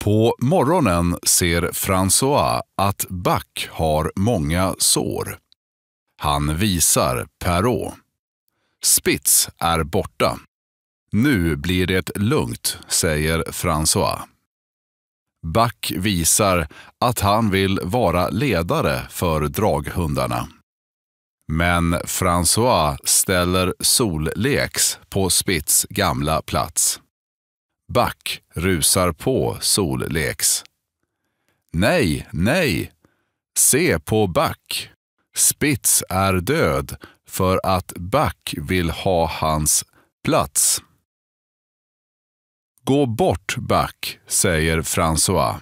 På morgonen ser François att Back har många sår. Han visar Perrault. Spitz är borta. Nu blir det lugnt, säger François. Back visar att han vill vara ledare för draghundarna. Men François ställer Solleks på Spitz gamla plats. Back rusar på Solleks. Nej, nej! Se på Back! Spitz är död för att Back vill ha hans plats. Gå bort Back, säger François.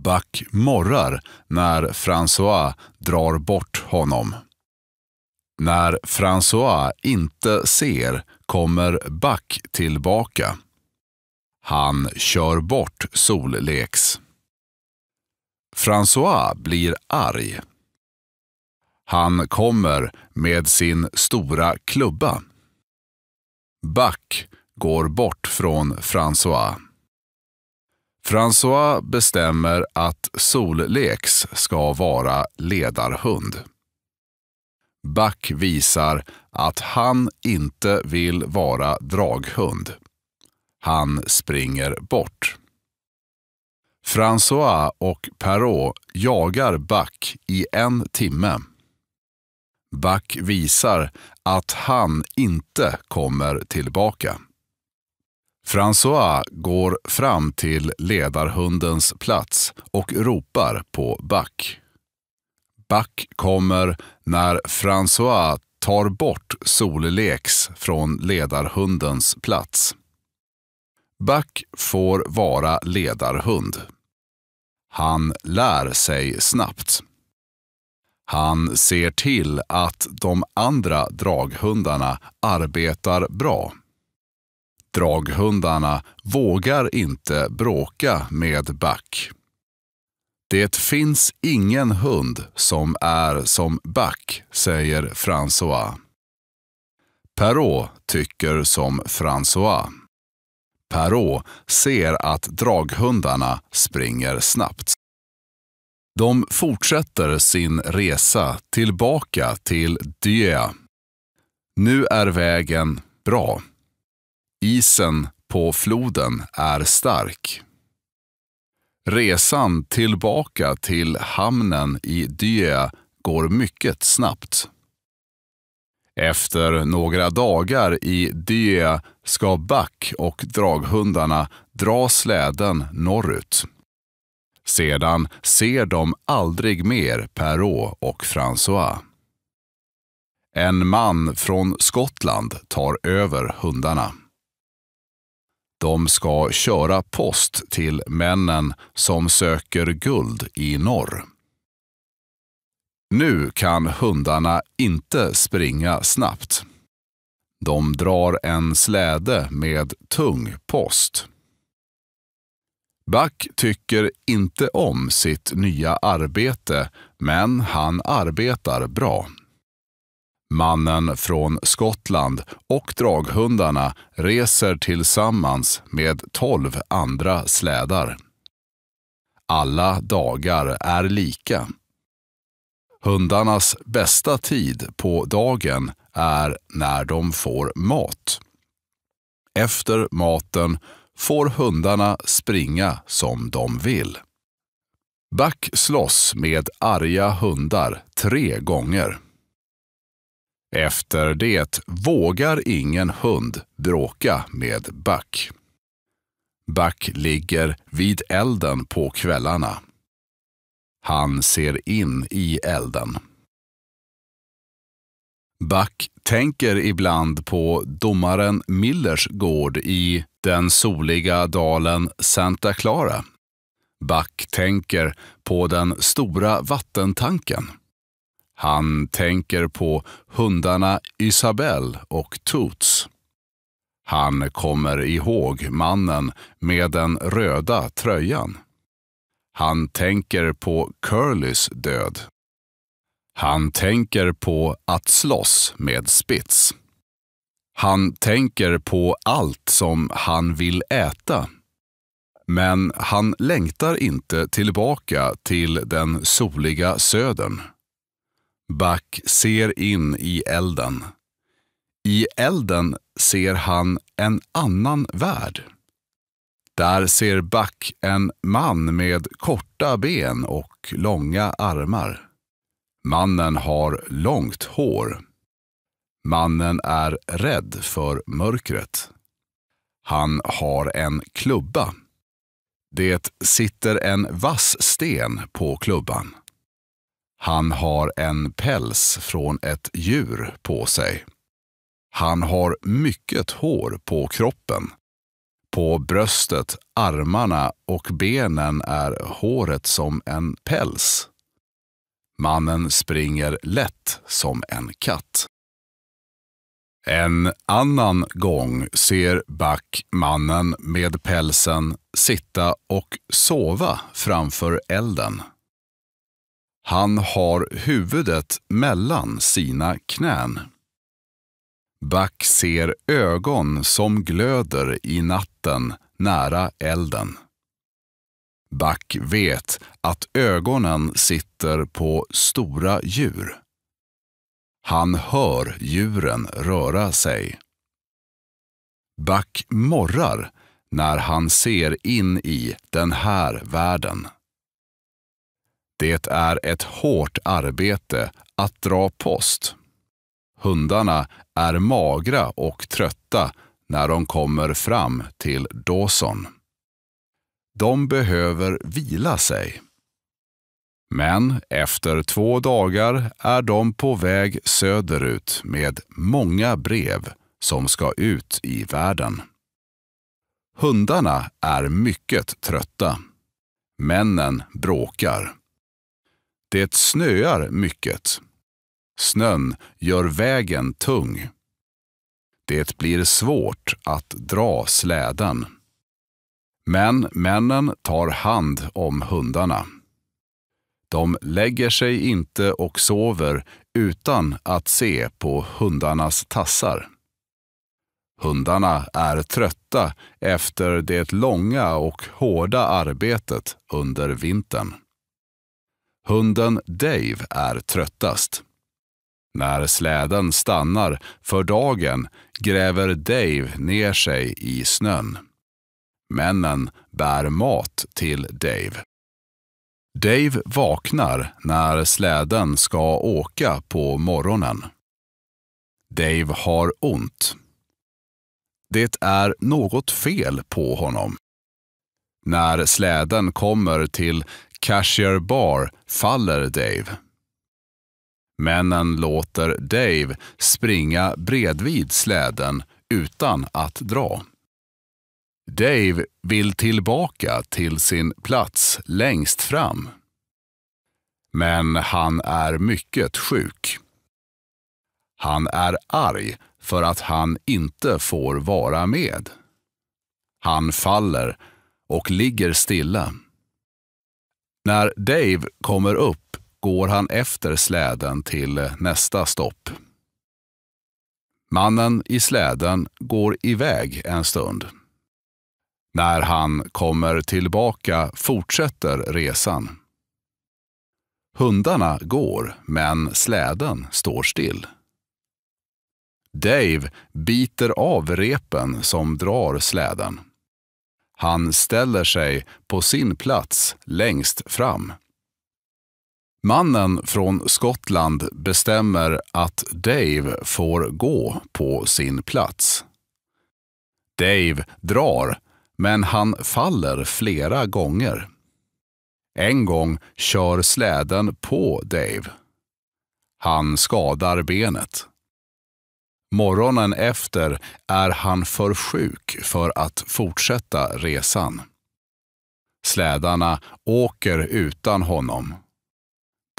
Back morrar när François drar bort honom. När François inte ser kommer Back tillbaka. Han kör bort Solleks. François blir arg. Han kommer med sin stora klubba. Back går bort från François. François bestämmer att Solleks ska vara ledarhund. Back visar att han inte vill vara draghund. Han springer bort. François och Perrault jagar Back i en timme. Back visar att han inte kommer tillbaka. François går fram till ledarhundens plats och ropar på Back. Back kommer när François tar bort Solleks från ledarhundens plats. Buck får vara ledarhund. Han lär sig snabbt. Han ser till att de andra draghundarna arbetar bra. Draghundarna vågar inte bråka med Buck. Det finns ingen hund som är som Buck, säger François. Perrault tycker som François. Perrault ser att draghundarna springer snabbt. De fortsätter sin resa tillbaka till Dieu. Nu är vägen bra. Isen på floden är stark. Resan tillbaka till hamnen i Dieu går mycket snabbt. Efter några dagar i Dye ska Back och draghundarna dra släden norrut. Sedan ser de aldrig mer Perrault och François. En man från Skottland tar över hundarna. De ska köra post till männen som söker guld i norr. Nu kan hundarna inte springa snabbt. De drar en släde med tung post. Back tycker inte om sitt nya arbete, men han arbetar bra. Mannen från Skottland och draghundarna reser tillsammans med tolv andra slädar. Alla dagar är lika Hundarnas bästa tid på dagen är när de får mat. Efter maten får hundarna springa som de vill. Back slåss med arga hundar tre gånger. Efter det vågar ingen hund bråka med Back. Back ligger vid elden på kvällarna. Han ser in i elden. Buck tänker ibland på domaren Millers gård i den soliga dalen Santa Clara. Buck tänker på den stora vattentanken. Han tänker på hundarna Isabel och Toots. Han kommer ihåg mannen med den röda tröjan. Han tänker på Curlys död. Han tänker på att slåss med Spitz. Han tänker på allt som han vill äta. Men han längtar inte tillbaka till den soliga södern. Back ser in i elden. I elden ser han en annan värld. Där ser Back en man med korta ben och långa armar. Mannen har långt hår. Mannen är rädd för mörkret. Han har en klubba. Det sitter en vass sten på klubban. Han har en päls från ett djur på sig. Han har mycket hår på kroppen på bröstet, armarna och benen är håret som en päls. Mannen springer lätt som en katt. En annan gång ser Back mannen med pälsen sitta och sova framför elden. Han har huvudet mellan sina knän. Back ser ögon som glöder i natten nära elden. Back vet att ögonen sitter på stora djur. Han hör djuren röra sig. Back morrar när han ser in i den här världen. Det är ett hårt arbete att dra post. Hundarna är magra och trötta när de kommer fram till Dawson. De behöver vila sig. Men efter två dagar är de på väg söderut med många brev som ska ut i världen. Hundarna är mycket trötta. Männen bråkar. Det snöar mycket. Snön gör vägen tung. Det blir svårt att dra släden. Men männen tar hand om hundarna. De lägger sig inte och sover utan att se på hundarnas tassar. Hundarna är trötta efter det långa och hårda arbetet under vintern. Hunden Dave är tröttast. När släden stannar för dagen gräver Dave ner sig i snön. Männen bär mat till Dave. Dave vaknar när släden ska åka på morgonen. Dave har ont. Det är något fel på honom. När släden kommer till Cashier Bar faller Dave. Männen låter Dave springa bredvid släden utan att dra. Dave vill tillbaka till sin plats längst fram. Men han är mycket sjuk. Han är arg för att han inte får vara med. Han faller och ligger stilla. När Dave kommer upp går han efter släden till nästa stopp. Mannen i släden går iväg en stund. När han kommer tillbaka fortsätter resan. Hundarna går, men släden står still. Dave biter av repen som drar släden. Han ställer sig på sin plats längst fram. Mannen från Skottland bestämmer att Dave får gå på sin plats. Dave drar, men han faller flera gånger. En gång kör släden på Dave. Han skadar benet. Morgonen efter är han för sjuk för att fortsätta resan. Slädarna åker utan honom.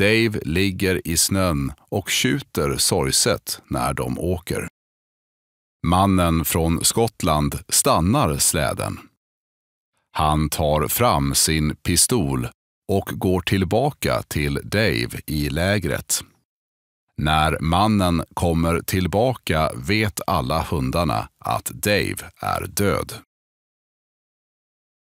Dave ligger i snön och tjuter sorgset när de åker. Mannen från Skottland stannar släden. Han tar fram sin pistol och går tillbaka till Dave i lägret. När mannen kommer tillbaka vet alla hundarna att Dave är död.